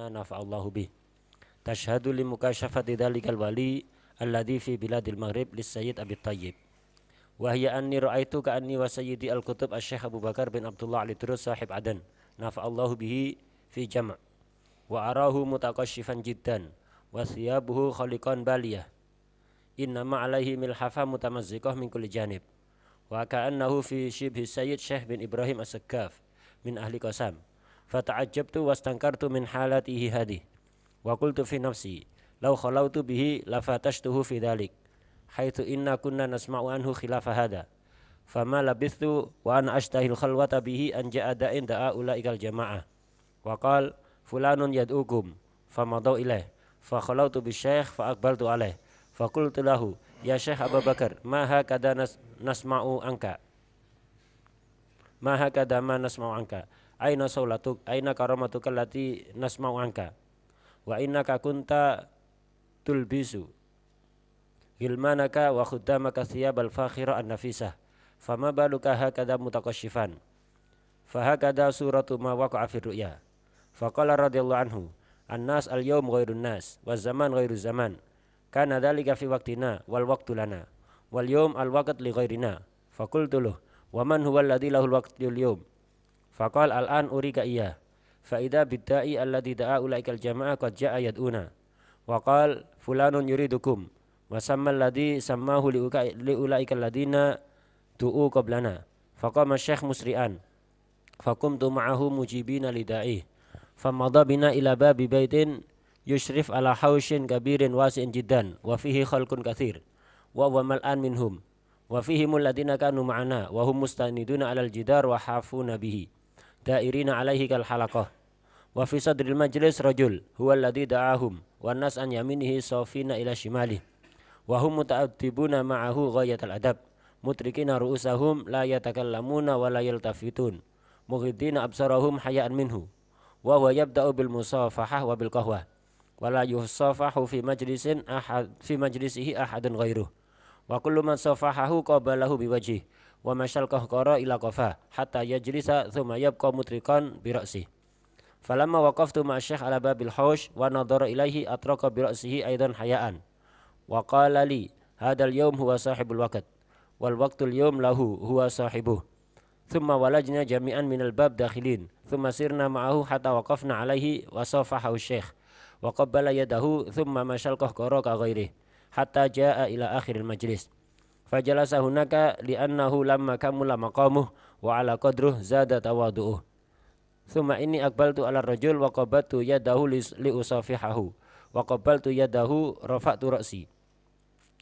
syai'na nafa'allahu bih. Tashhadu li mukashafati dhalikal wali alladhi fi biladil maghrib lis sayyid Abi Tayyib. Wa anni ra'aitu ka wa sayyidi al-kutub asy-syekh Abu Bakar bin Abdullah al-Turus sahib Adan nafa'allahu bihi fi jam' wa arahu mutaqashifan jiddan wa thiyabuhu khaliqan baliyah innama alaihi milhafa mutamazziqah min kulli janib wa ka'annahu fi shibhi sayyid syekh bin Ibrahim as-Sakkaf min ahli Qasam fata'ajjabtu wastankartu min halatihi hadi wa qultu fi nafsi law khalautu bihi lafatashtuhu fi dhalik haitsu inna kunna nasma'u anhu khilafa hada fama labithtu wa ana ashtahil khalwata bihi an ja'a da'in da'a ulaikal jama'ah wa qal fulanun yad'ukum famadau ilaih fa khalautu bi syekh fa aqbaltu alaih fa qultu lahu ya syekh Abu Bakar ma hakada nas, nasma'u anka ma hakada ma nasma'u anka aina saulatuk aina karamatuk allati nasma'u anka wa innaka kunta tulbisu hilmanaka wa khuddamaka thiyabal fakhira an-nafisah fama baluka hakadha mutakashifan fahakadha suratu ma waqa'a fi ru'ya faqala radhiyallahu anhu an-nas al-yawm ghairun nas wa zaman ghairu zaman kana dhalika fi waqtina wal waqtu lana wal yawm al-waqt li ghairina faqultu lahu wa man huwa alladhi lahu al-waqtu Fakal al-an urika iya. Fa'idha bidda'i alladhi da'a ulaikal jama'ah qad ja'a yad'una. Waqal fulanun yuridukum. samma alladhi sammahu liulaikal ladina du'u qablana. Faqama syekh musri'an. fakum tu ma'ahu mujibina lida'ih. Famadha bina ila babi baitin yushrif ala haushin kabirin wasi'in jiddan. Wa fihi khalkun kathir. Wa wa mal'an minhum. Wa fihimul ladina kanu ma'ana. Wa hum mustaniduna alal jidar wa hafuna دائرين عليه كالحلقة وفي صدر المجلس رجل هو الذي دعاهم والناس عن يمينه صافين إلى شماله وهم متأدبون معه غاية الأدب متركين رؤوسهم لا يتكلمون ولا يلتفتون مغدين أبصارهم حياء منه وهو يبدأ بالمصافحة وبالقهوة ولا يصافح في مجلس أحد في مجلسه أحد غيره وكل من صافحه قابله بوجهه wa masyal kahqara ila kofa hatta yajlisa thumma yabqa mutrikan bi ra'si falamma waqaftu ma syekh ala babil haush wa nadhara ilaihi atraqa bi ra'sihi aidan hayaan wa qala li hadal yawm huwa sahibul waqt wal waqtul yawm lahu huwa sahibuh thumma walajna jami'an minal bab dakhilin thumma sirna ma'ahu hatta waqafna alaihi wa safahahu syekh wa qabbala yadahu thumma masyal kahqara ka ghairihi hatta jaa ila akhiril majlis Fajalasa hunaka annahu lamma kamula maqamuh wa ala qadruh zada tawadu'uh. Suma inni akbaltu ala rajul wa qabattu yadahu li usafihahu wa qabaltu yadahu rafa'tu ra'si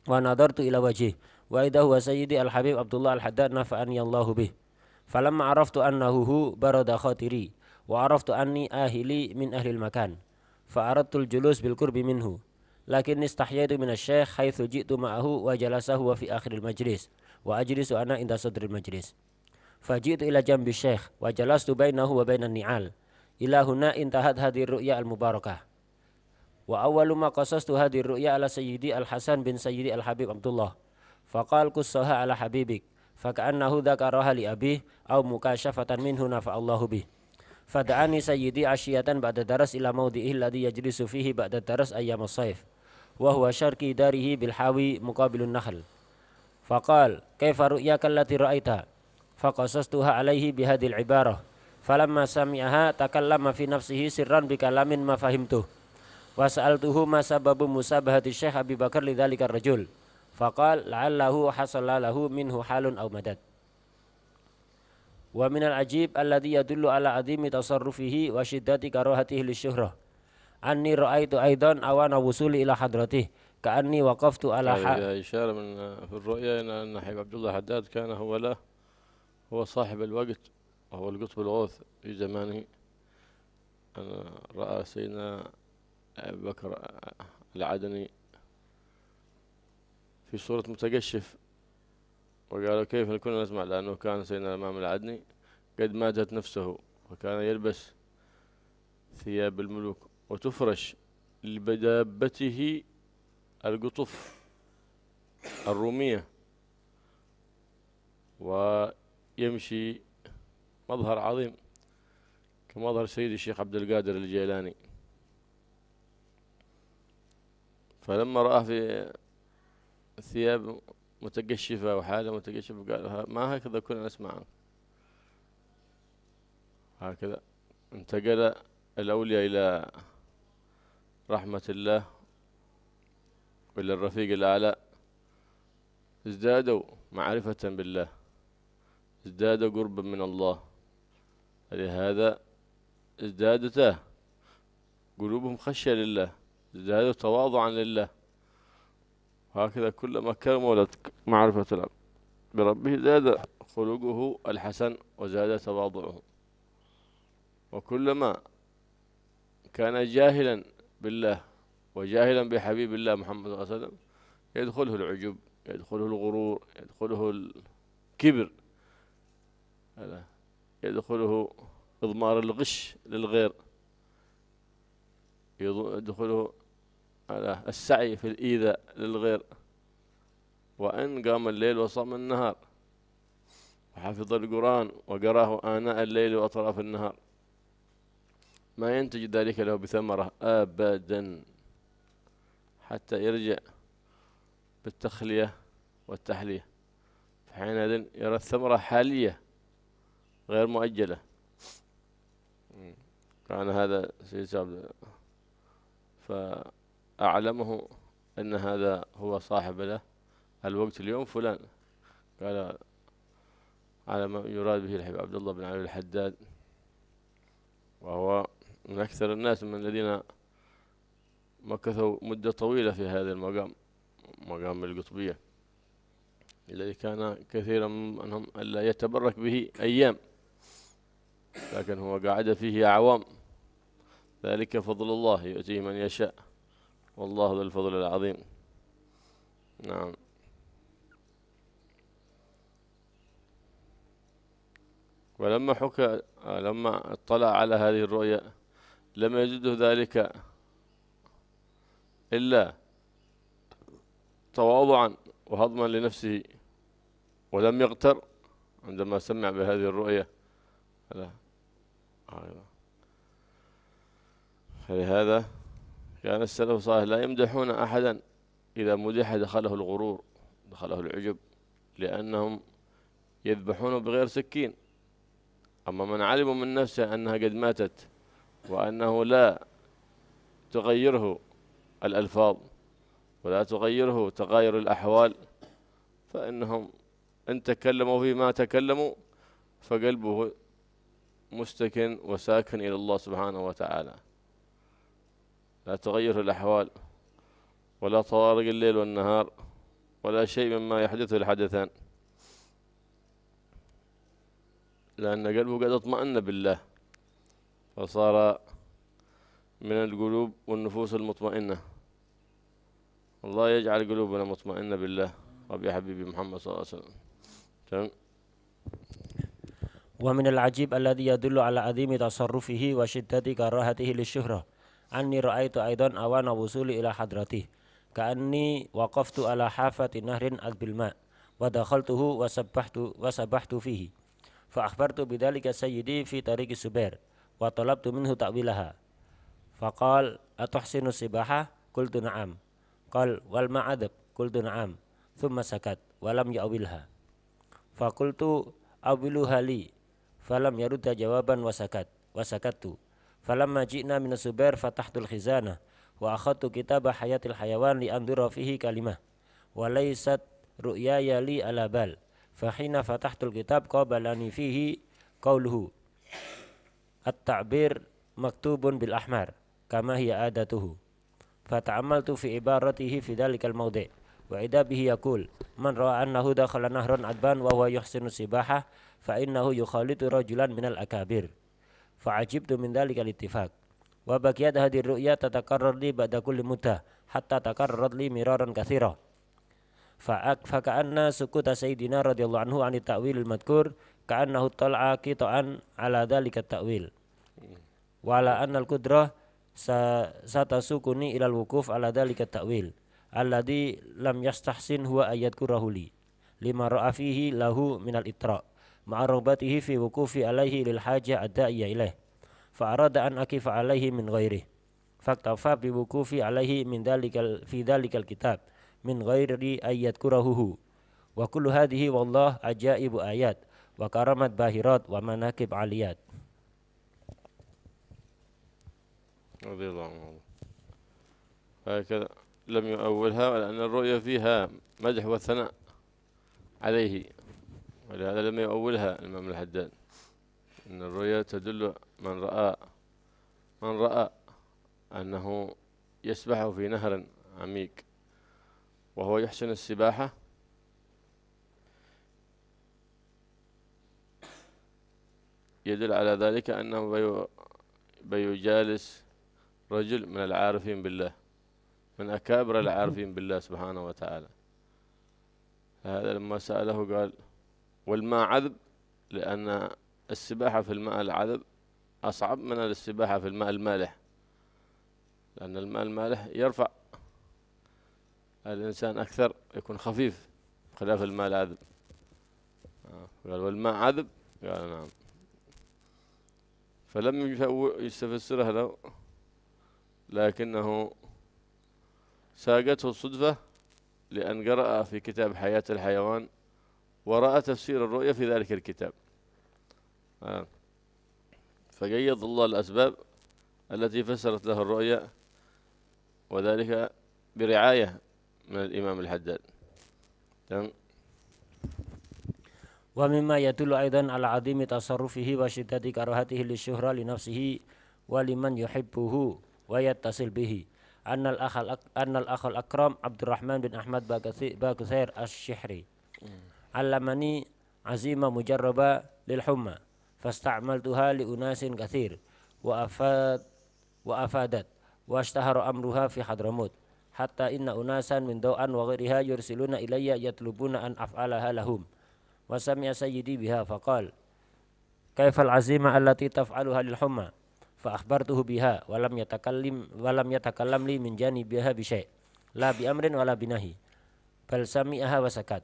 wa nadartu ila wajhi wa idahu wa sayyidi al habib Abdullah al Haddad nafa'ani Allahu bih. Falamma araftu annahu hu barada khatiri wa araftu anni ahili min ahli al makan fa aradtu al julus bil qurbi minhu lakin istahyaitu asy-syekh haitsu jitu ma'ahu wa jalasa huwa fi akhiril majlis wa ajlisu ana inda sadril majlis fajitu ila jambi syekh wa jalastu bainahu wa bainan ni'al ila huna intahat hadir ru'ya al mubarakah wa awwalu ma qasastu hadir ru'ya ala sayyidi al hasan bin sayyidi al habib abdullah faqal qussaha ala habibik fakannahu dzakaraha li abi aw mukashafatan minhu nafa'allahu bi fada'ani sayyidi asyiatan ba'da daras ila maudihi ladhi yajlisu fihi ba'da daras as saif وهو شرك داره بالحاوي مقابل النخل فقال كيف رؤياك التي رأيتها فقصصتها عليه بهذه العبارة فلما سمعها تكلم في نفسه سرا بكلام ما فهمته وسألته ما سبب مسابهة الشيخ أبي بكر لذلك الرجل فقال لعله حصل له منه حال أو مدد ومن العجيب الذي يدل على عظيم تصرفه وشدة كراهته للشهرة أني رأيت أيضا أوان وصولي إلى حضرته كأني وقفت على يعني إشارة من في الرؤيا إن أن حبيب عبد الله حداد كان هو له هو صاحب الوقت وهو القطب الغوث في زمانه أنا رأى سيدنا أبي بكر العدني في صورة متقشف وقالوا كيف كنا نسمع لأنه كان سيدنا الإمام العدني قد ماتت نفسه وكان يلبس ثياب الملوك وتفرش لدابته القطف الرومية ويمشي مظهر عظيم كمظهر سيد الشيخ عبد القادر الجيلاني فلما رآه في ثياب متقشفة وحالة متقشفة قال ما هكذا كنا نسمع هكذا انتقل الأولياء إلى رحمة الله وإلى الرفيق الأعلى ازدادوا معرفة بالله ازداد قربا من الله لهذا ازدادت قلوبهم خشية لله ازدادوا تواضعا لله وهكذا كلما كان مولد معرفة بربه زاد خلقه الحسن وزاد تواضعه وكلما كان جاهلا بالله وجاهلا بحبيب الله محمد صلى الله عليه وسلم يدخله العجب يدخله الغرور يدخله الكبر يدخله إضمار الغش للغير يدخله السعي في الإيذاء للغير وأن قام الليل وصام النهار وحفظ القرآن وقراه آناء الليل وأطراف النهار ما ينتج ذلك له بثمرة أبدا حتى يرجع بالتخلية والتحلية فحينئذ يرى الثمرة حالية غير مؤجلة كان هذا سيساب فأعلمه أن هذا هو صاحب له الوقت اليوم فلان قال على ما يراد به الحبيب عبد الله بن علي الحداد وهو من أكثر الناس من الذين مكثوا مدة طويلة في هذا المقام مقام القطبية الذي كان كثيرا منهم ألا يتبرك به أيام لكن هو قعد فيه أعوام ذلك فضل الله يؤتيه من يشاء والله ذو الفضل العظيم نعم ولما حكى لما اطلع على هذه الرؤيا لم يجده ذلك إلا تواضعا وهضما لنفسه ولم يغتر عندما سمع بهذه الرؤية لا فلهذا كان السلف الصالح لا يمدحون أحدا إذا مدح دخله الغرور دخله العجب لأنهم يذبحونه بغير سكين أما من علم من نفسه أنها قد ماتت وأنه لا تغيره الألفاظ ولا تغيره تغاير الأحوال فإنهم إن تكلموا فيما تكلموا فقلبه مستكن وساكن إلى الله سبحانه وتعالى لا تغيره الأحوال ولا طوارق الليل والنهار ولا شيء مما يحدث الحدثان لأن قلبه قد اطمأن بالله وصار من القلوب والنفوس المطمئنة الله يجعل قلوبنا مطمئنة بالله ربي حبيبي محمد صلى الله عليه وسلم تمام ومن العجيب الذي يدل على عظيم تصرفه وشدة كراهته للشهرة أني رأيت أيضا أوان وصولي إلى حضرته كأني وقفت على حافة نهر أذب الماء ودخلته وسبحت وسبحت فيه فأخبرت بذلك سيدي في طريق الزبير wa talabtu minhu ta'wilaha faqal atuhsinu sibaha qultu na'am qal wal ma'adab qultu na'am thumma sakat walam ya'wilha faqultu awiluha li falam yarudda jawaban wasakat sakattu. falamma ji'na min subair fatahtul khizana wa akhadtu kitab hayatil hayawan li andura fihi kalimah wa laysat ru'yaya li ala bal fahina fatahtul kitab qabalani fihi qawluhu at-ta'bir maktubun bil ahmar kama hiya adatuhu fata'amaltu fi ibaratihi fi dalikal mawdi' wa idha bihi yakul man ra'a annahu dakhala nahran adban wa huwa yuhsinu sibaha fa innahu yukhalitu rajulan minal akabir fa'ajibtu min dalikal ittifaq wa baqiyat hadir ru'ya tatakarrar li ba'da kulli muddah hatta takarrar li miraran katsira fa'ak faka'anna sukuta sayyidina radhiyallahu anhu anit al madkur ka'annahu tal'a qita'an ala dhalika ta'wil wa sa annal qudrah satasukuni ilal wukuf ala dhalika ta'wil alladhi lam yastahsin huwa ayat kurahuli lima ra'afihi lahu minal itra ma'arubatihi fi wukufi alaihi lil haja ad-da'iyya ilaih fa'arada an akifa alaihi min ghairih faktafa bi wukufi alaihi min dhalikal fi dhalikal kitab min ghairi ayat kurahuhu wa kullu hadhihi wallah ajaibu ayat wa karamat bahirat wa manakib aliyat رضي الله عنه هكذا لم يؤولها لأن الرؤية فيها مدح وثناء عليه ولهذا لم يؤولها الإمام الحداد أن الرؤيا تدل من رأى من رأى أنه يسبح في نهر عميق وهو يحسن السباحة يدل على ذلك أنه بيجالس رجل من العارفين بالله من أكابر العارفين بالله سبحانه وتعالى هذا لما سأله قال والماء عذب لأن السباحة في الماء العذب أصعب من السباحة في الماء المالح لأن الماء المالح يرفع الإنسان أكثر يكون خفيف خلاف الماء العذب آه، قال والماء عذب قال نعم فلم يستفسرها له لكنه ساقته الصدفة لأن قرأ في كتاب حياة الحيوان ورأى تفسير الرؤية في ذلك الكتاب آه. فقيض الله الأسباب التي فسرت له الرؤية وذلك برعاية من الإمام الحداد ومما يدل أيضا على عظيم تصرفه وشدة كراهته للشهرة لنفسه ولمن يحبه ويتصل به أن الأخ أن الأخ الأكرم عبد الرحمن بن أحمد باكثير الشحري علمني عزيمة مجربة للحمى فاستعملتها لأناس كثير وأفاد وأفادت واشتهر أمرها في حضرموت حتى إن أناسا من دوء وغيرها يرسلون إلي يطلبون أن أفعلها لهم وسمع سيدي بها فقال كيف العزيمة التي تفعلها للحمى fa akhbartuhu biha walam yatakallim walam yatakallam li min janibiha bi syai' la bi amrin wala nahi bal sami'aha wa sakat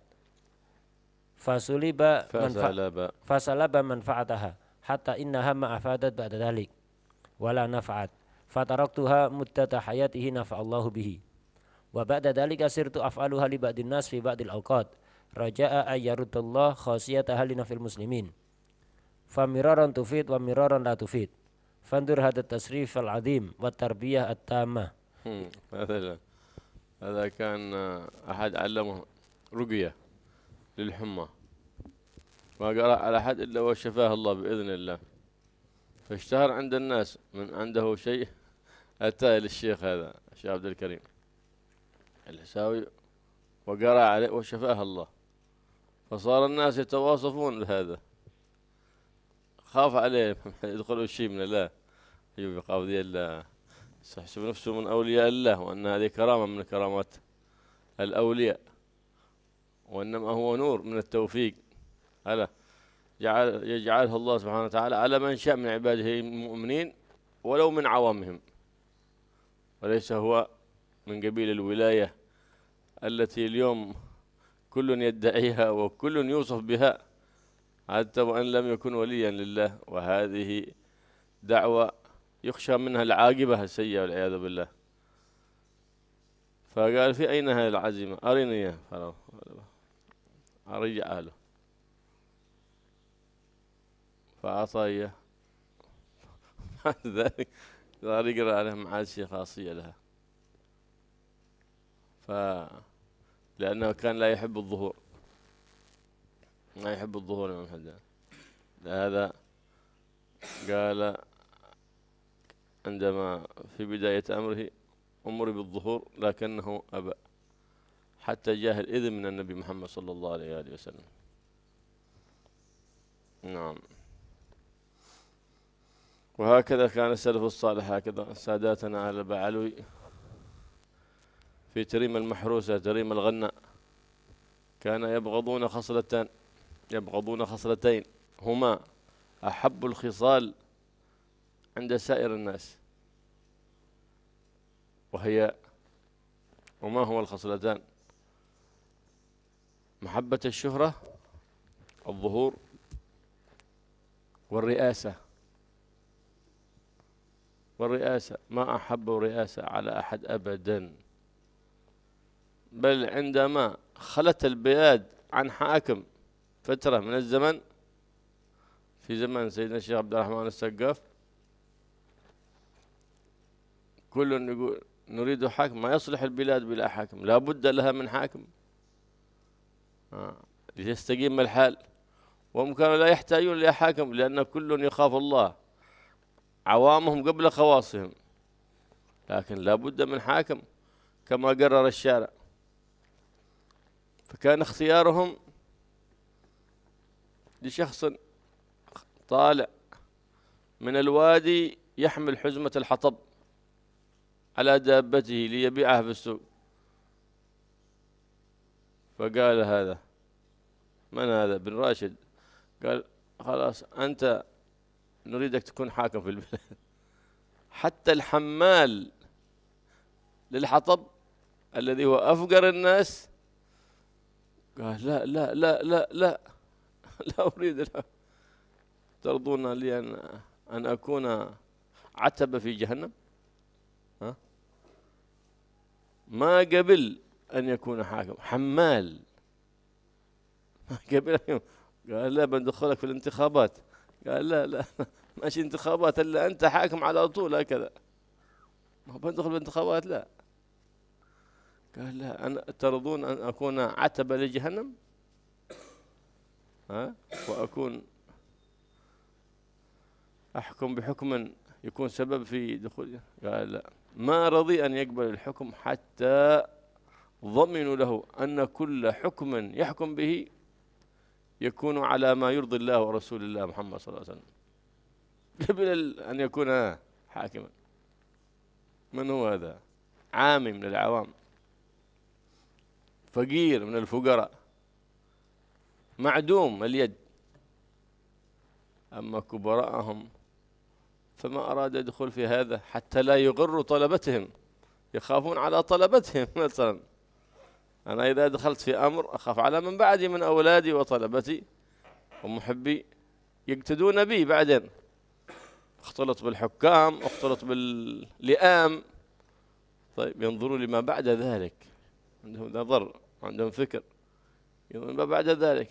fasuliba manfa fasalaba manfaataha hatta innaha ma afadat ba'da dhalik wala nafa'at fataraktuha muddata hayatihi nafa'allahu bihi wa ba'da dhalika sirtu af'aluha li ba'din nas fi ba'dil awqat raja'a ayyarudallah khasiyataha li nafil muslimin famiraran tufid wa miraran la tufid فانظر هذا التصريف العظيم والتربية التامة مثلا هذا كان آه، أحد علمه رقية للحمى ما قرأ على أحد إلا وشفاه الله بإذن الله فاشتهر عند الناس من عنده شيء أتى للشيخ هذا الشيخ عبد الكريم الحساوي وقرأ عليه وشفاه الله فصار الناس يتواصفون بهذا خاف عليه يدخل شيء من الله أيوب يقاف الله يحسب نفسه من أولياء الله وأن هذه كرامة من كرامات الأولياء وإنما هو نور من التوفيق ألا جعل يجعله الله سبحانه وتعالى على من شاء من عباده المؤمنين ولو من عوامهم وليس هو من قبيل الولاية التي اليوم كل يدعيها وكل يوصف بها حتى وإن لم يكن وليا لله وهذه دعوة يخشى منها العاقبة السيئة والعياذ بالله فقال في أين هذه العزيمة أرني إياها أرجع اهله فأعطى إياه بعد ذلك صار يقرأ عليها معاشية خاصية لها ف لأنه كان لا يحب الظهور ما يحب الظهور الإمام حداد هذا قال عندما في بداية أمره أمر بالظهور لكنه أبى حتى جاه الإذن من النبي محمد صلى الله عليه وآله وسلم نعم وهكذا كان السلف الصالح هكذا ساداتنا على بعلوي في تريم المحروسة تريم الغناء كان يبغضون خصلتان يبغضون خصلتين هما أحب الخصال عند سائر الناس وهي وما هو الخصلتان محبة الشهرة الظهور والرئاسة والرئاسة ما أحب الرئاسة على أحد أبدا بل عندما خلت البلاد عن حاكم فترة من الزمن في زمن سيدنا الشيخ عبد الرحمن السقاف كل يقول نريد حاكم ما يصلح البلاد بلا حاكم لا بد لها من حاكم آه. ليستقيم الحال وهم كانوا لا يحتاجون إلى حاكم لأن كل يخاف الله عوامهم قبل خواصهم لكن لا بد من حاكم كما قرر الشارع فكان اختيارهم لشخص طالع من الوادي يحمل حزمة الحطب على دابته ليبيعها في السوق فقال هذا من هذا بن راشد قال خلاص أنت نريدك تكون حاكم في البلاد حتى الحمال للحطب الذي هو أفقر الناس قال لا لا لا لا لا لا أريد له ترضون لي أن أن أكون عتبة في جهنم ها؟ ما قبل أن يكون حاكم حمال ما قبل أن قال لا بندخلك في الانتخابات قال لا لا ماشي انتخابات إلا أنت حاكم على طول هكذا ما بندخل في الانتخابات لا قال لا أنا ترضون أن أكون عتبة لجهنم ها وأكون أحكم بحكم يكون سبب في دخول قال لا ما رضي أن يقبل الحكم حتى ضمنوا له أن كل حكم يحكم به يكون على ما يرضي الله ورسول الله محمد صلى الله عليه وسلم قبل أن يكون حاكما من هو هذا عامي من العوام فقير من الفقراء معدوم اليد أما كبراءهم فما أراد الدخول في هذا حتى لا يغروا طلبتهم يخافون على طلبتهم مثلا أنا إذا دخلت في أمر أخاف على من بعدي من أولادي وطلبتي ومحبي يقتدون بي بعدين اختلط بالحكام اختلط باللئام طيب ينظروا لما بعد ذلك عندهم نظر عندهم فكر ينظروا ما بعد ذلك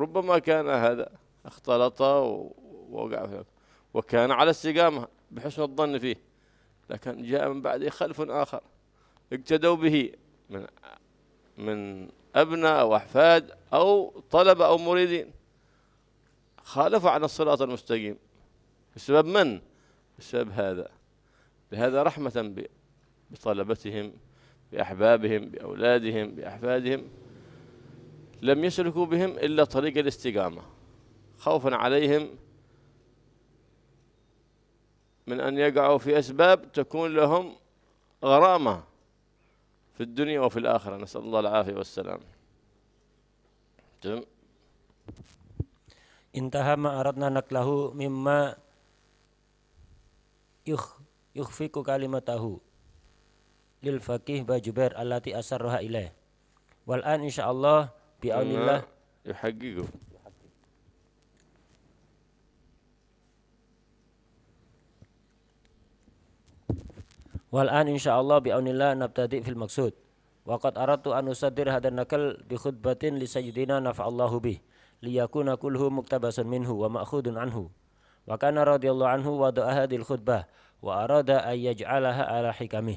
ربما كان هذا اختلط ووقع وكان على استقامة بحسن الظن فيه لكن جاء من بعده خلف آخر اقتدوا به من من أبناء أو أحفاد أو طلبة أو مريدين خالفوا عن الصراط المستقيم بسبب من؟ بسبب هذا لهذا رحمة بطلبتهم بأحبابهم بأولادهم بأحفادهم لم يسلكوا بهم إلا طريق الاستقامة خوفا عليهم من أن يقعوا في أسباب تكون لهم غرامة في الدنيا وفي الآخرة نسأل الله العافية والسلام انتهى ما أردنا نقله مما يخفيك كلمته للفقيه بجبر التي أسرها إليه والآن إن شاء الله بأمر آه، الله يحققه والآن إن شاء الله بأمر الله نبتدئ في المقصود وقد أردت أن أصدر هذا النقل بخطبة لسيدنا نفع الله به ليكون كله مقتبس منه ومأخوذ عنه وكان رضي الله عنه وضع هذه الخطبة وأراد أن يجعلها على حكمه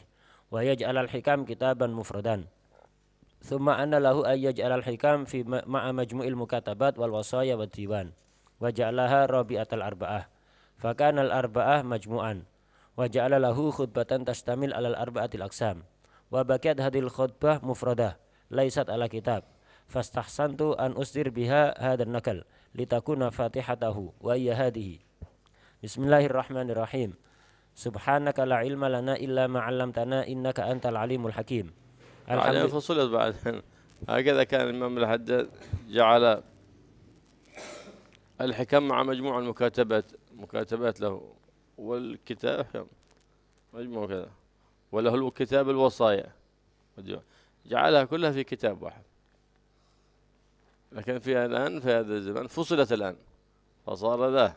ويجعل الحكم كتابا مفردا Thumma anna lahu ayyaj'al al-hikam fi ma'a majmu'il mukatabat wal wasaya wa diwan. Wa ja'alaha rabi'atal arba'ah. Fakana al-arba'ah majmu'an. Wa ja'ala lahu khutbatan tastamil alal arba'atil aqsam. Wa bakiat hadil khutbah mufradah. Laisat ala kitab. Fastahsantu an usdir biha hadan nakal. Litakuna fatihatahu wa iya hadihi. Bismillahirrahmanirrahim. Subhanaka la ilma lana illa ma'allamtana innaka antal alimul hakim. بعدين فصلت بعدين هكذا كان الإمام الحداد جعل الحكم مع مجموع المكاتبات مكاتبات له والكتاب مجموع كذا وله كتاب الوصايا جعلها كلها في كتاب واحد لكن في الآن في هذا الزمان فصلت الآن فصار له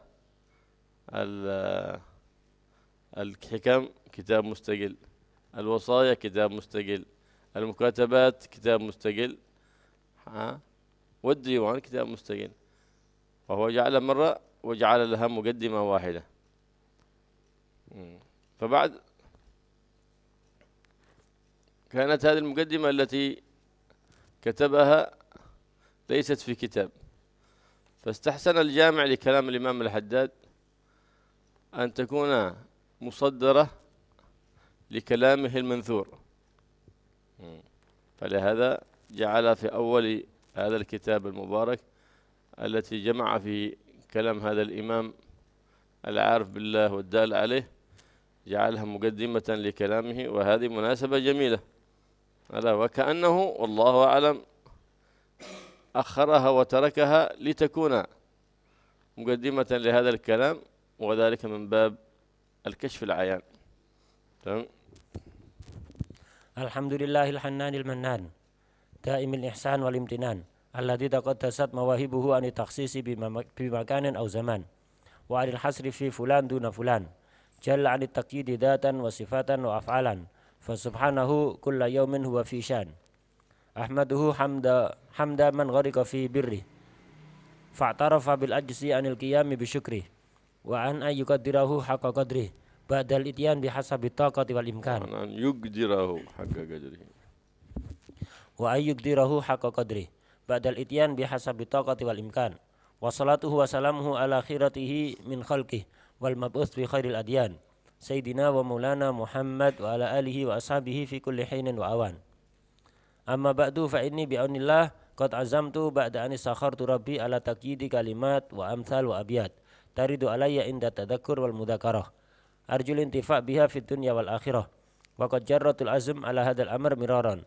الحكم كتاب مستقل الوصايا كتاب مستقل المكاتبات كتاب مستقل ها والديوان كتاب مستقل وهو جعل مرة وجعل لها مقدمة واحدة فبعد كانت هذه المقدمة التي كتبها ليست في كتاب فاستحسن الجامع لكلام الإمام الحداد أن تكون مصدرة لكلامه المنثور فلهذا جعل في أول هذا الكتاب المبارك التي جمع في كلام هذا الإمام العارف بالله والدال عليه جعلها مقدمة لكلامه وهذه مناسبة جميلة ألا وكأنه والله أعلم أخرها وتركها لتكون مقدمة لهذا الكلام وذلك من باب الكشف العيان تمام Alhamdulillahil hannanil mannan. Daimil ihsan wal imtinan. Alladhi taqaddasat mawahibuhu ani taksisi bimakanin au zaman. Wa anil hasri fi fulan duna fulan. Jalla anit taqyidi datan wa sifatan wa af'alan. Fasubhanahu kulla yaumin huwa fi syan. Ahmaduhu hamda hamda man gharika fi birri. Fa'tarafa bil anilkiyami anil qiyami bi syukri. Wa an ayyukadirahu qadrih ba'dal ityan bihasabi taqati wal imkan an yugdirahu haqqa qadrihi wa ay yugdirahu haqqa qadrihi ba'dal ityan bihasabi taqati wal imkan wa salatuhu wa salamuhu ala khiratihi min khalqihi wal mab'uth bi khairil adyan sayyidina wa maulana Muhammad wa ala alihi wa ashabihi fi kulli hinin wa awan amma ba'du fa inni bi'aunillah qad azamtu ba'da an sakhartu rabbi ala takyidi kalimat wa amsal wa abiyat taridu alayya inda tadakkur wal mudzakarah أرجو الانتفاع بها في الدنيا والآخرة وقد جرت العزم على هذا الأمر مرارا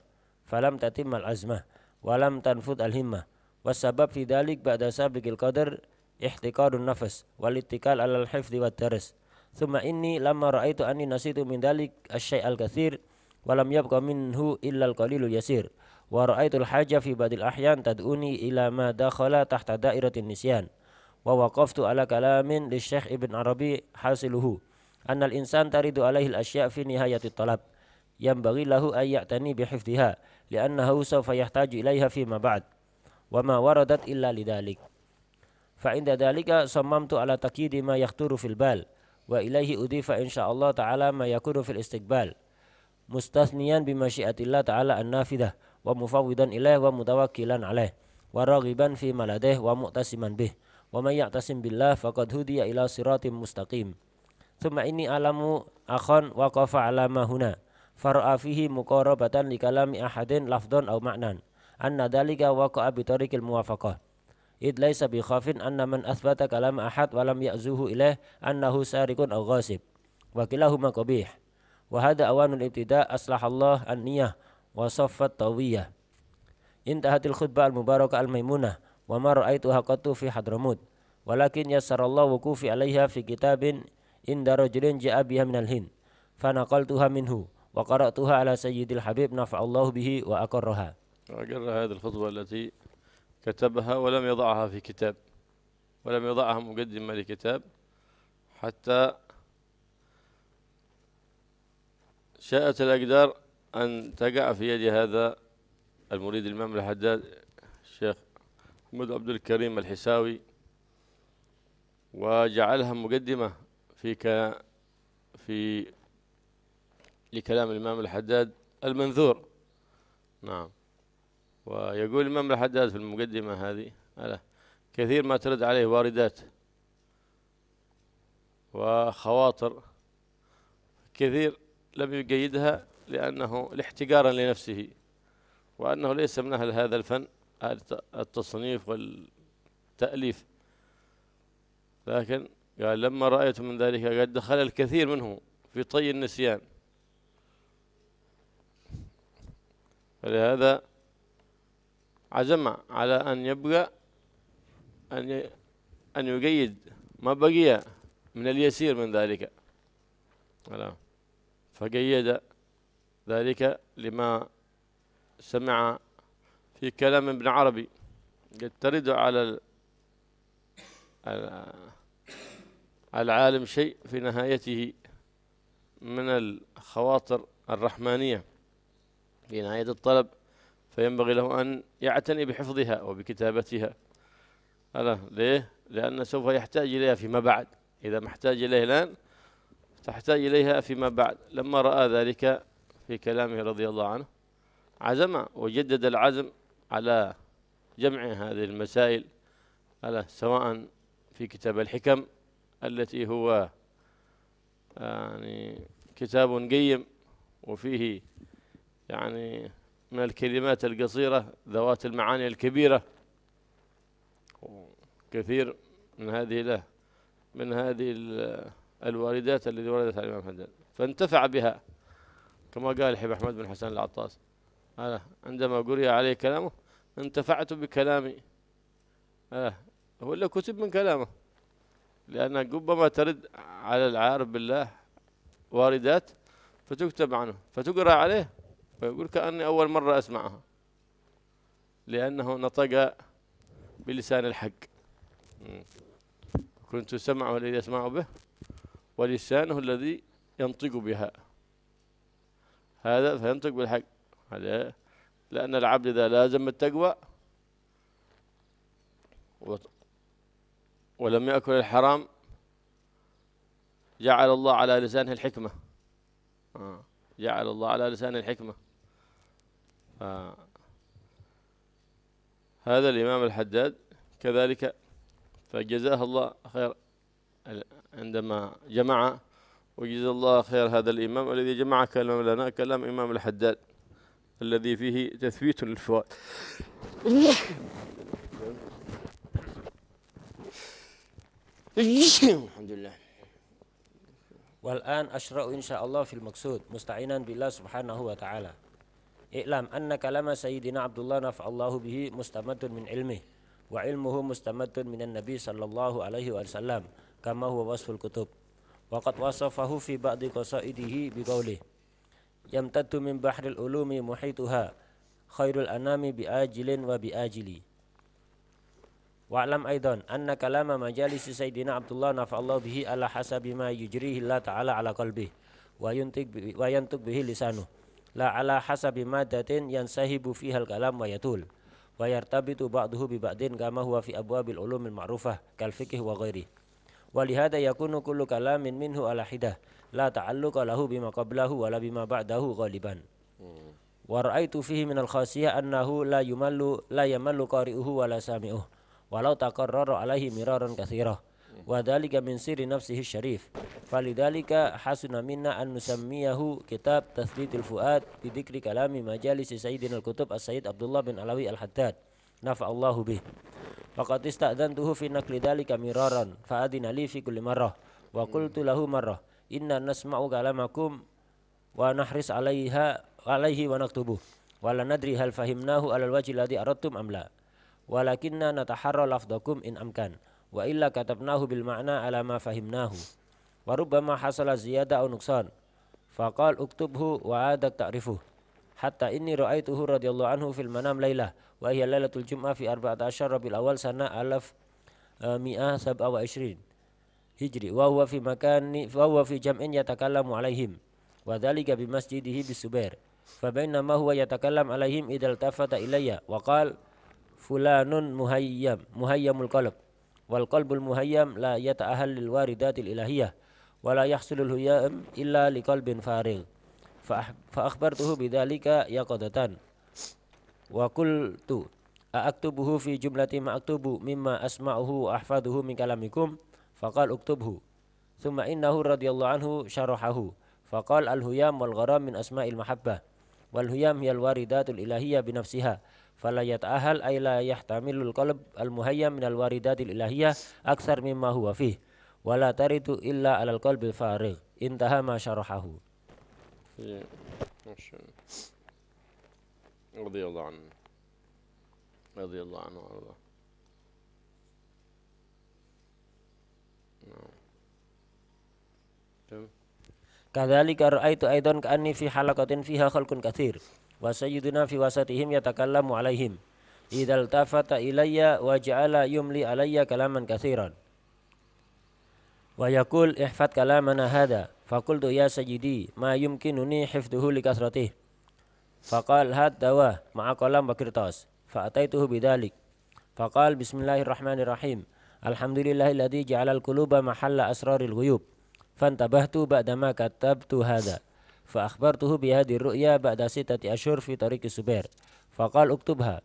فلم تتم العزمة ولم تنفذ الهمة والسبب في ذلك بعد سابق القدر احتقار النفس والاتكال على الحفظ والدرس ثم إني لما رأيت أني نسيت من ذلك الشيء الكثير ولم يبقى منه إلا القليل اليسير ورأيت الحاجة في بعض الأحيان تدعوني إلى ما دخل تحت دائرة النسيان ووقفت على كلام للشيخ ابن عربي حاصله أن الإنسان ترد عليه الأشياء في نهاية الطلب ينبغي له أن يعتني بحفظها لأنه سوف يحتاج إليها فيما بعد وما وردت إلا لذلك فعند ذلك صممت على تقييد ما يخطر في البال وإليه أضيف إن شاء الله تعالى ما يكون في الاستقبال مستثنيا بمشيئة الله تعالى النافذة ومفوضا إليه ومتوكلا عليه وراغبا فيما لديه ومعتصما به ومن يعتصم بالله فقد هدي إلى صراط مستقيم Suma ini alamu akhon waqafa alamahuna far'a fihi muqarabatan li kalami ahadin lafdhan aw ma'nan anna dalika waqa'a bi tariqil muwafaqah id laisa bi khafin anna man athbata kalam ahad wa lam ya'zuhu ilaih annahu sarikun aw ghasib wa kilahuma qabih wa hada awanul ibtida aslahallah an-niyah wa saffat tawiyah intahatil khutbah al-mubarakah al-maimunah wa ma ra'aituha fi hadramut walakin yassarallahu wuqufi 'alaiha fi kitabin عند رجل جاء بها من الهند فنقلتها منه وقرأتها على سيد الحبيب نفع الله به وأقرها أقر هذه الخطبة التي كتبها ولم يضعها في كتاب ولم يضعها مقدمة لكتاب حتى شاءت الأقدار أن تقع في يد هذا المريد الإمام الحداد الشيخ محمد عبد الكريم الحساوي وجعلها مقدمة كلام في لكلام الإمام الحداد المنذور نعم ويقول الإمام الحداد في المقدمة هذه ألا كثير ما ترد عليه واردات وخواطر كثير لم يقيدها لأنه الاحتقارا لنفسه وأنه ليس من أهل هذا الفن التصنيف والتأليف لكن قال لما رأيت من ذلك قد دخل الكثير منه في طي النسيان فلهذا عزم على أن يبقى أن أن يقيد ما بقي من اليسير من ذلك نعم. فقيد ذلك لما سمع في كلام ابن عربي قد ترد على العالم شيء في نهايته من الخواطر الرحمانية في نهاية الطلب فينبغي له أن يعتني بحفظها وبكتابتها ألا ليه؟ لأن سوف يحتاج إليها فيما بعد إذا ما احتاج إليها الآن تحتاج إليها فيما بعد لما رأى ذلك في كلامه رضي الله عنه عزم وجدد العزم على جمع هذه المسائل ألا سواء في كتاب الحكم التي هو يعني كتاب قيم وفيه يعني من الكلمات القصيرة ذوات المعاني الكبيرة كثير من هذه له من هذه الواردات التي وردت على الإمام حسن فانتفع بها كما قال الحبيب أحمد بن حسن العطاس عندما قرئ عليه كلامه انتفعت بكلامي هو اللي كتب من كلامه لأن ربما ترد على العارف بالله واردات فتكتب عنه فتقرأ عليه فيقول كأني أول مرة أسمعها لأنه نطق بلسان الحق كنت سمعه الذي يسمع به ولسانه الذي ينطق بها هذا فينطق بالحق هذا لأن العبد إذا لازم التقوى ولم يأكل الحرام جعل الله على لسانه الحكمة آه. جعل الله على لسانه الحكمة هذا الإمام الحداد كذلك فجزاه الله خير عندما جمع وجزا الله خير هذا الإمام الذي جمع كلام لنا كلام إمام الحداد الذي فيه تثبيت للفوائد Alhamdulillah. Wal'an asyra'u insyaallah fil maksud musta'inan billah subhanahu wa ta'ala. I'lam anna kalama Sayyidina Abdullah nafa'allahu bihi mustamadun min ilmih wa ilmuhu mustamadun minan nabi sallallahu alaihi wasallam kama huwa wasful kutub. Waqad wasafahu fi ba'di qasaidihi biqaulih. Yamtaddu min bahril ulumi muhituha khairul anami ajilin wa ajili. واعلم أيضا أن كلام مجالس سيدنا عبد الله نفع الله به على حسب ما يجريه الله تعالى على قلبه وينطق وينطق به لسانه لا على حسب مادة ينسحب فيها الكلام ويطول ويرتبط بعضه ببعض كما هو في أبواب العلوم المعروفة كالفقه وغيره ولهذا يكون كل كلام منه على حدة لا تعلق له بما قبله ولا بما بعده غالبا ورأيت فيه من الخاصية أنه لا يمل لا يمل قارئه ولا سامعه walau taqarrara alaihi miraran katsira wa dhalika min sirri nafsihi syarif falidhalika hasuna minna an nusammiyahu kitab tasdiqil fuad didikri dzikri kalami majalis sayyidina al-kutub as-sayyid Abdullah bin Alawi al-Haddad nafa'allahu bih Waqad ista'dantuhu fi nakli dhalika miraran fa alifi li fi kulli marrah wa kultu lahu marrah inna nasma'u kalamakum wa nahris alaiha alaihi wa naktubuh wala nadri hal fahimnahu alal wajil alladhi aradtum amla walakinna nataharra lafdakum in amkan wa illa katabnahu bil ma'na ala ma fahimnahu wa rubbama hasala ziyada aw nuqsan faqal uktubhu wa adak ta'rifuh hatta inni ra'aituhu radhiyallahu anhu fil manam lailah wa hiya lailatul jum'ah fi 14 Rabiul awal sana alaf eh, mi'ah sab'a wa ishrin hijri wa huwa fi makani wa huwa fi jam'in yatakallamu alaihim wa dhalika bi masjidihi bisubair fa bainama huwa yatakallam alaihim idal tafata ilayya wa qala fulanun muhayyam muhayyamul qalb wal qalbul muhayyam la yata'ahal lil waridatil ilahiyah wa la yahsulul huyam illa li qalbin farig ah, fa akhbartuhu bidzalika yaqadatan wa qultu aaktubuhu fi jumlati ma aktubu mimma asma'uhu ahfaduhu min kalamikum faqal uktubhu thumma innahu radhiyallahu anhu syarahahu faqal al huyam wal gharam min asma'il mahabbah wal huyam hiyal waridatul ilahiyah binafsiha فلا يتأهل أي لا يحتمل القلب المهيأ من الواردات الإلهية أكثر مما هو فيه ولا ترد إلا على القلب الفارغ انتهى ما شرحه رضي الله عنه رضي الله عنه وارضاه نعم. كذلك رأيت أيضا كأني في حلقة فيها خلق كثير wa sayyiduna fi wasatihim yatakallamu alaihim idal tafata ilayya wa ja'ala yumli alayya kalaman kathiran wa yakul ihfad kalamana hadha faqultu ya sayyidi ma yumkinuni hifduhu li kasratih faqal had dawa ma'a qalam wa kirtas fa ataituhu bidalik faqal bismillahirrahmanirrahim alhamdulillahilladzi ja'ala al-quluba mahalla asraril ghuyub fantabahtu ba'dama katabtu hadha fa akhbartuhu bi hadhihi ru'ya ba'da sitati asyhur fi tariqi Subair. Faqal uktubha.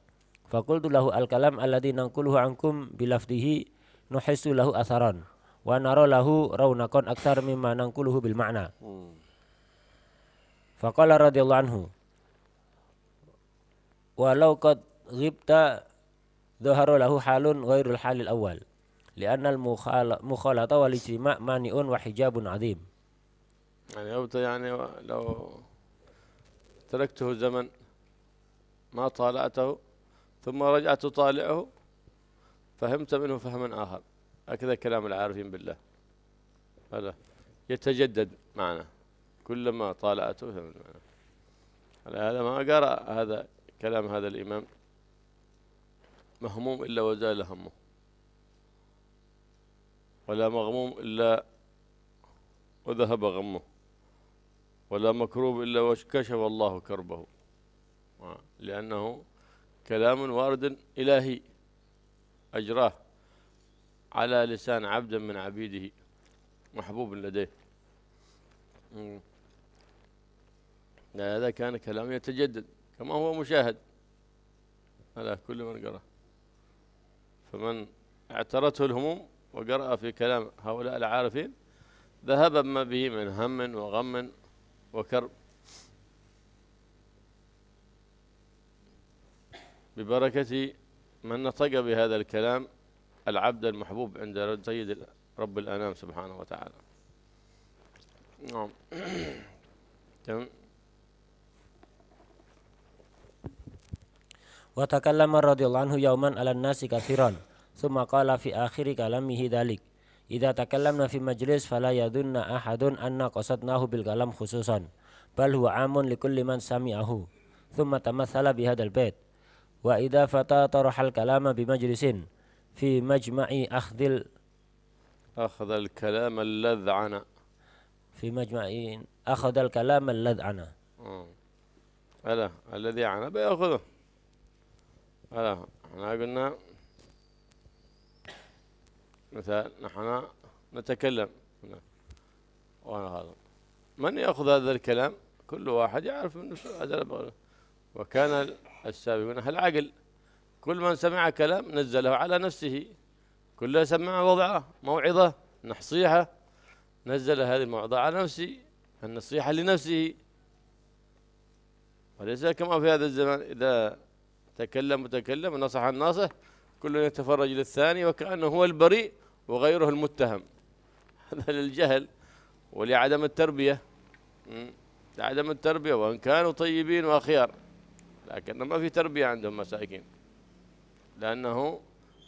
Faqultu lahu al-kalam alladhi nanquluhu ankum bilafdihi nuhisu lahu atharan wa nara lahu raunakon akthar mimma nanquluhu bil ma'na. Faqala radhiyallahu anhu. ghibta dhahara lahu halun ghairul halil awal. Li'anna al mani'un يعني لو يعني لو تركته زمن ما طالعته ثم رجعت طالعه فهمت منه فهما آخر هكذا كلام العارفين بالله هذا يتجدد معنا كلما طالعته فهمت معنا هذا ما قرأ هذا كلام هذا الإمام مهموم إلا وزال همه ولا مغموم إلا وذهب غمه ولا مكروب إلا وكشف الله كربه آه. لأنه كلام وارد إلهي أجراه على لسان عبد من عبيده محبوب لديه هذا كان كلام يتجدد كما هو مشاهد على كل من قرأ فمن اعترته الهموم وقرأ في كلام هؤلاء العارفين ذهب ما به من هم وغم وكرب ببركة من نطق بهذا الكلام العبد المحبوب عند سيد رب الأنام سبحانه وتعالى نعم تمام وتكلم رضي الله عنه يوما على الناس كثيرا ثم قال في آخر كلامه ذلك إذا تكلمنا في مجلس فلا يظن أحد أن قصدناه بالكلام خصوصا بل هو عام لكل من سمعه ثم تمثل بهذا البيت وإذا فتى طرح الكلام بمجلس في مجمع أخذ ال أخذ الكلام اللذعن في مجمع أخذ الكلام اللذعن ألا الذي عنا بيأخذه ألا احنا قلنا مثال نحن نتكلم هنا وأنا هذا من يأخذ هذا الكلام كل واحد يعرف أنه هذا وكان السابقون أهل العقل كل من سمع كلام نزله على نفسه كل سمع وضعه موعظة نصيحة نزل هذه الموعظة على نفسه النصيحة لنفسه وليس كما في هذا الزمان إذا تكلم وتكلم ونصح الناصح كل يتفرج للثاني وكأنه هو البريء وغيره المتهم هذا للجهل ولعدم التربية لعدم التربية وإن كانوا طيبين وأخيار لكن ما في تربية عندهم مساكين لأنه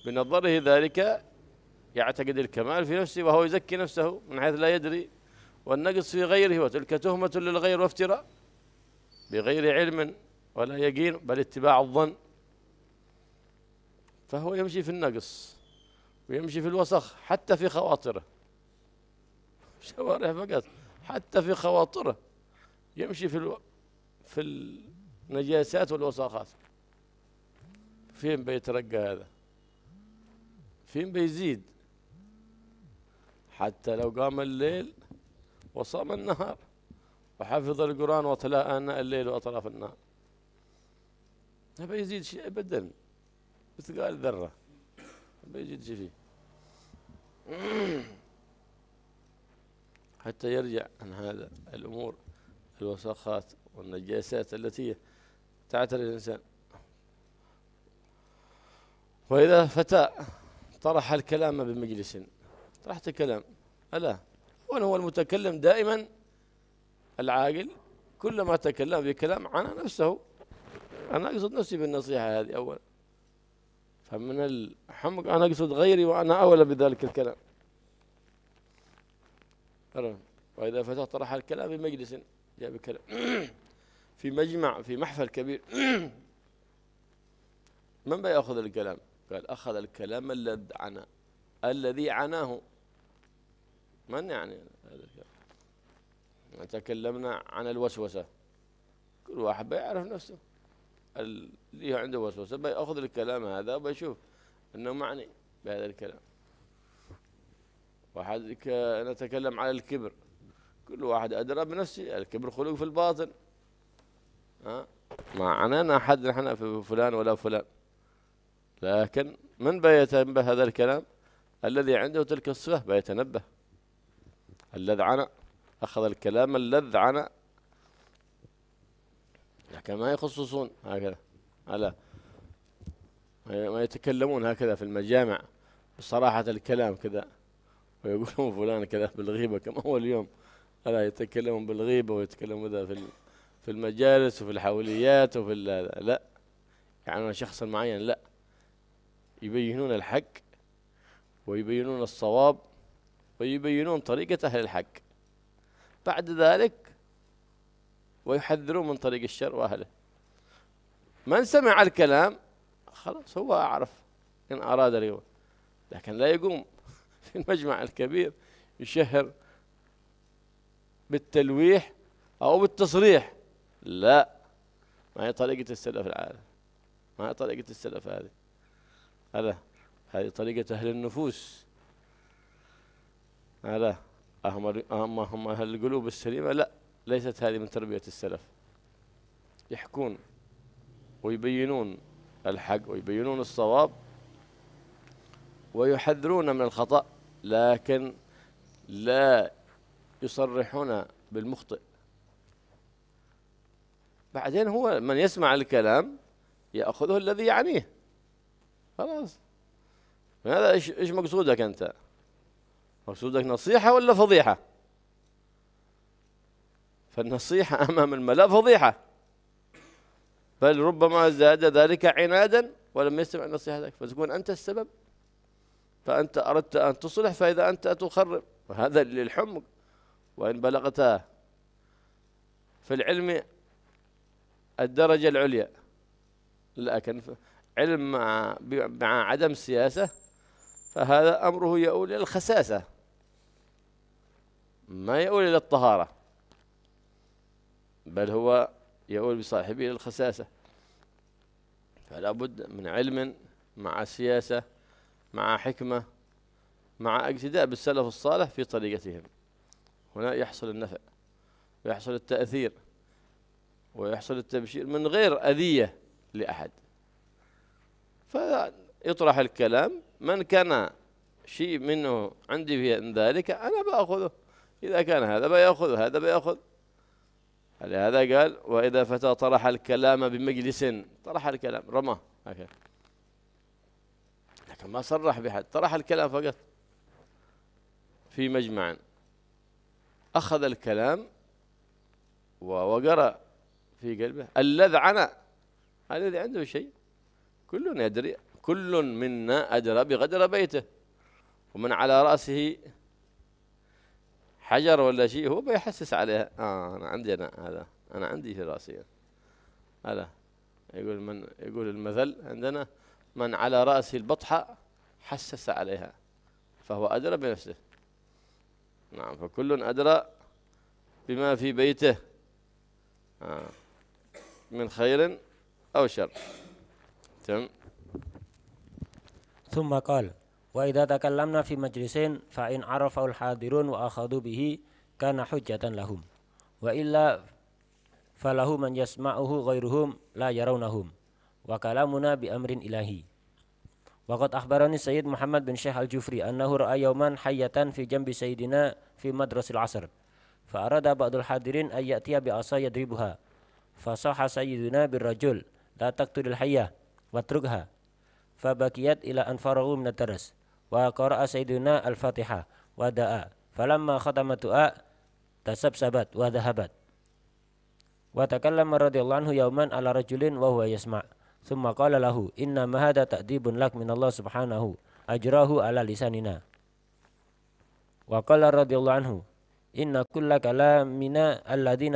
بنظره ذلك يعتقد الكمال في نفسه وهو يزكي نفسه من حيث لا يدري والنقص في غيره وتلك تهمة للغير وافتراء بغير علم ولا يقين بل اتباع الظن فهو يمشي في النقص ويمشي في الوسخ حتى في خواطره شوارع فقط حتى في خواطره يمشي في الو... في النجاسات والوساخات فين بيترقى هذا فين بيزيد حتى لو قام الليل وصام النهار وحفظ القرآن وتلا آناء الليل وأطراف النهار ما بيزيد شيء أبدا مثقال ذرة ما بيزيد شيء فيه حتى يرجع عن هذا الأمور الوسخات والنجاسات التي تعتري الإنسان وإذا فتى طرح الكلام بمجلس طرحت الكلام ألا هو المتكلم دائما العاقل كلما تكلم بكلام عن نفسه أنا أقصد نفسي بالنصيحة هذه أولا فمن الحمق أنا أقصد غيري وأنا أولى بذلك الكلام وإذا فتحت طرح الكلام في مجلس جاء بكلام في مجمع في محفل كبير من بيأخذ الكلام قال أخذ الكلام الذي عنا الذي عناه من يعني هذا الكلام تكلمنا عن الوسوسة كل واحد بيعرف نفسه اللي عنده وسوسة بيأخذ الكلام هذا وبيشوف أنه معني بهذا الكلام واحد نتكلم على الكبر كل واحد أدرى بنفسه الكبر خلق في الباطن ها ما عنانا أحد نحن في فلان ولا فلان لكن من بيتنبه هذا الكلام الذي عنده تلك الصفة بيتنبه اللذعنة أخذ الكلام اللذعنة ما يخصصون هكذا على ما يتكلمون هكذا في المجامع بصراحة الكلام كذا ويقولون فلان كذا بالغيبة كما هو اليوم ألا يتكلمون بالغيبة ويتكلمون ذا في في المجالس وفي الحوليات وفي لا يعني شخصا معين لا يبينون الحق ويبينون الصواب ويبينون طريقة أهل الحق بعد ذلك ويحذرون من طريق الشر وأهله من سمع الكلام خلاص هو أعرف إن أراد اليوم لكن لا يقوم في المجمع الكبير يشهر بالتلويح أو بالتصريح لا ما هي طريقة السلف العالم ما هي طريقة السلف هذه هذا هذه طريقة أهل النفوس هذا أهم أهم أهل القلوب السليمة لا ليست هذه من تربية السلف يحكون ويبينون الحق ويبينون الصواب ويحذرون من الخطأ لكن لا يصرحون بالمخطئ بعدين هو من يسمع الكلام يأخذه الذي يعنيه خلاص هذا ايش ايش مقصودك انت؟ مقصودك نصيحة ولا فضيحة؟ فالنصيحة أمام الملأ فضيحة بل ربما زاد ذلك عنادا ولم يستمع نصيحتك فتكون أنت السبب فأنت أردت أن تصلح فإذا أنت تخرب وهذا للحمق وإن بلغت في العلم الدرجة العليا لكن علم مع, مع عدم سياسة فهذا أمره يؤول إلى الخساسة ما يؤول إلى الطهارة بل هو يؤول بصاحبه إلى الخساسة فلا بد من علم مع سياسة مع حكمة مع اقتداء بالسلف الصالح في طريقتهم هنا يحصل النفع ويحصل التأثير ويحصل التبشير من غير أذية لأحد فيطرح الكلام من كان شيء منه عندي في ذلك أنا بأخذه إذا كان هذا بيأخذ هذا بيأخذ لهذا قال وإذا فتى طرح الكلام بمجلس طرح الكلام رماه هكذا لكن ما صرح بحد طرح الكلام فقط في مجمع أخذ الكلام ووقر في قلبه اللذعن الذي عنده شيء كل يدري كل منا أدرى بغدر بيته ومن على رأسه حجر ولا شيء هو بيحسس عليها اه انا عندي انا هذا انا عندي في راسي هذا يقول من يقول المثل عندنا من على راسه البطحه حسس عليها فهو ادرى بنفسه نعم فكل ادرى بما في بيته آه من خير او شر تم ثم قال Wa idza takallamna fi majlisin fa in arafaul hadirun wa akhadhu bihi kana hujjatan lahum. Wa illa falahu man yasma'uhu ghairuhum la yarawnahum. Wa kalamuna bi amrin ilahi. Waqad akhbarani Sayyid Muhammad bin Syekh Al-Jufri annahu ra'a yawman hayatan fi jambi sayyidina fi madrasil asr. Fa arada ba'dul hadirin ay ya'tiya bi asa yadribuha. Fa sahha sayyiduna bir rajul la taqtulil hayyah wa trukha. Fa bakiyat ila an farahu min ad-daras wa qara'a sayyiduna al-Fatihah wa da'a falamma khatama du'a tasabsabat wa dhahabat wa takallama radhiyallahu anhu yauman ala rajulin wa huwa yasma' thumma qala lahu inna ma hadha ta'dibun lak min Allah subhanahu ajrahu ala lisanina wa qala radhiyallahu anhu inna kulla kalamina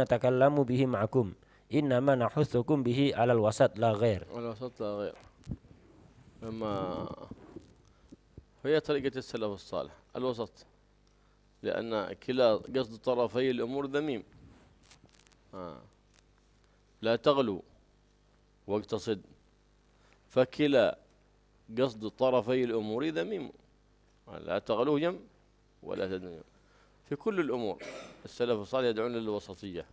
takallamu bihi ma'akum inna ma nahuthukum bihi wasat la ghair al wasat la ghair فهي طريقة السلف الصالح الوسط لأن كلا قصد طرفي الأمور ذميم آه. لا تغلو واقتصد فكلا قصد طرفي الأمور ذميم لا تغلو جم ولا تدنيم في كل الأمور السلف الصالح يدعون للوسطية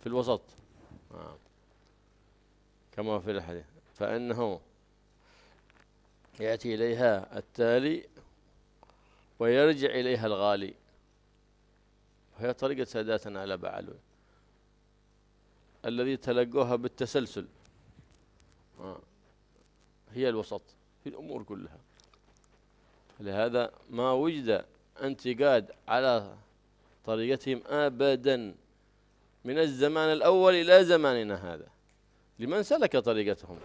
في الوسط آه. كما في الحديث فإنه يأتي إليها التالي ويرجع إليها الغالي وهي طريقة ساداتنا على بعلو الذي تلقوها بالتسلسل آه. هي الوسط في الأمور كلها لهذا ما وجد انتقاد على طريقتهم أبدا من الزمان الأول إلى زماننا هذا لمن سلك طريقتهم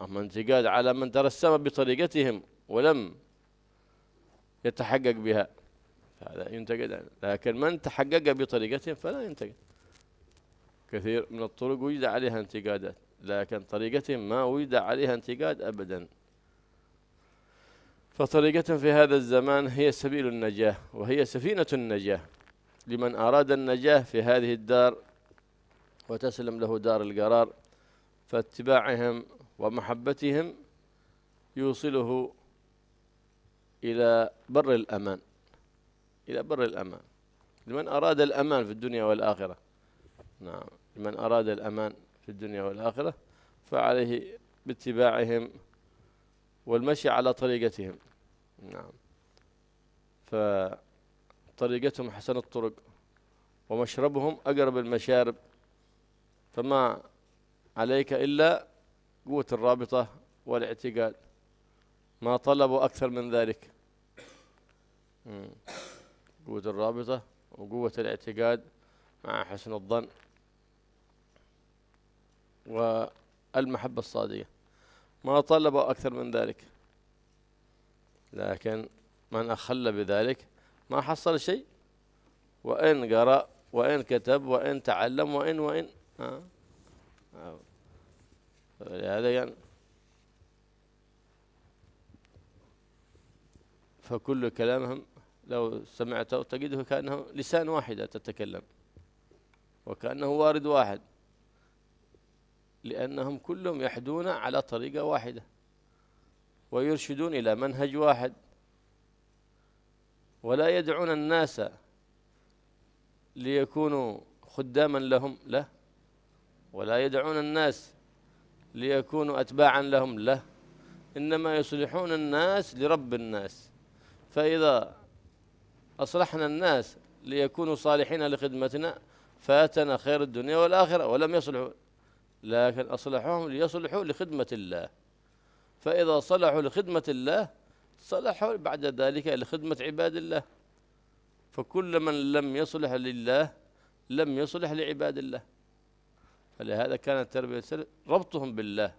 أما انتقاد على من ترسم بطريقتهم ولم يتحقق بها هذا ينتقد لكن من تحقق بطريقتهم فلا ينتقد كثير من الطرق وجد عليها انتقادات لكن طريقتهم ما وجد عليها انتقاد أبدا فطريقتهم في هذا الزمان هي سبيل النجاة وهي سفينة النجاة لمن أراد النجاة في هذه الدار وتسلم له دار القرار فاتباعهم ومحبتهم يوصله إلى بر الأمان إلى بر الأمان لمن أراد الأمان في الدنيا والآخرة نعم لمن أراد الأمان في الدنيا والآخرة فعليه باتباعهم والمشي على طريقتهم نعم فطريقتهم حسن الطرق ومشربهم أقرب المشارب فما عليك إلا قوة الرابطة والاعتقال ما طلبوا أكثر من ذلك قوة الرابطة وقوة الاعتقاد مع حسن الظن والمحبة الصادقة ما طلبوا أكثر من ذلك لكن من أخل بذلك ما حصل شيء وإن قرأ وإن كتب وإن تعلم وإن وإن آه. آه. هذا يعني فكل كلامهم لو سمعته تجده كأنه لسان واحدة تتكلم وكأنه وارد واحد لأنهم كلهم يحدون على طريقة واحدة ويرشدون إلى منهج واحد ولا يدعون الناس ليكونوا خداما لهم لا ولا يدعون الناس ليكونوا أتباعا لهم له إنما يصلحون الناس لرب الناس فإذا أصلحنا الناس ليكونوا صالحين لخدمتنا فاتنا خير الدنيا والآخرة ولم يصلحوا لكن أصلحوهم ليصلحوا لخدمة الله فإذا صلحوا لخدمة الله صلحوا بعد ذلك لخدمة عباد الله فكل من لم يصلح لله لم يصلح لعباد الله فلهذا كانت التربية والسلف ربطهم بالله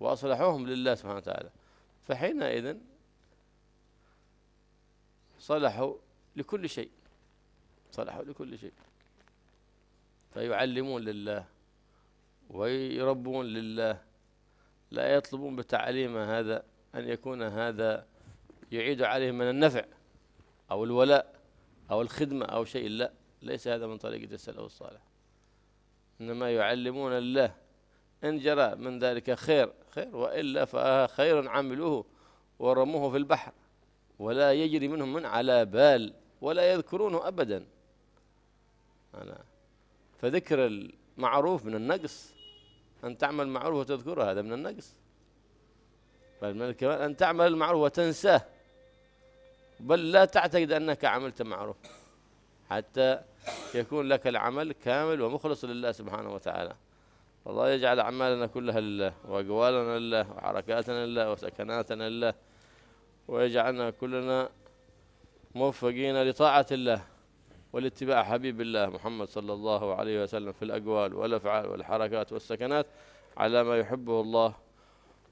وأصلحوهم لله سبحانه وتعالى فحينئذ صلحوا لكل شيء صلحوا لكل شيء فيعلمون لله ويربون لله لا يطلبون بتعليم هذا أن يكون هذا يعيد عليه من النفع أو الولاء أو الخدمة أو شيء لا ليس هذا من طريقة السلف الصالح إنما يعلمون الله إن جرى من ذلك خير خير وإلا فخير عملوه ورموه في البحر ولا يجري منهم من على بال ولا يذكرونه أبدا أنا فذكر المعروف من النقص أن تعمل معروف وتذكره هذا من النقص بل من الكمال أن تعمل المعروف وتنساه بل لا تعتقد أنك عملت معروف حتى يكون لك العمل كامل ومخلص لله سبحانه وتعالى الله يجعل أعمالنا كلها لله وأقوالنا لله وحركاتنا لله وسكناتنا لله ويجعلنا كلنا موفقين لطاعة الله والاتباع حبيب الله محمد صلى الله عليه وسلم في الأقوال والأفعال والحركات والسكنات على ما يحبه الله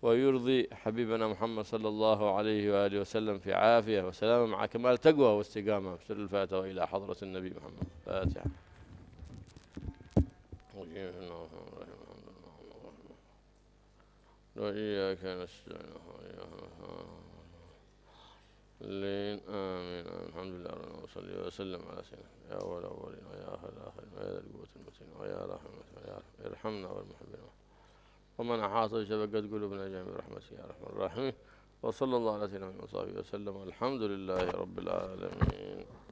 ويرضي حبيبنا محمد صلى الله عليه وآله وسلم في عافية وسلامة مع كمال تقوى واستقامة بسر الفاتحة وإلى حضرة النبي محمد فاتحة وإياك نستعين لين آمين الحمد لله ربنا وصلي وسلم على سيدنا يا أول أولين ويا آخر الآخرين ويا ذا القوة المتين ويا رحمة ويا ارحمنا والمحبين ومن أحاط بشبكات قلوبنا جميع برحمته يا رحمة الرحيم وصلى الله على سيدنا وصحبه وسلم الحمد لله رب العالمين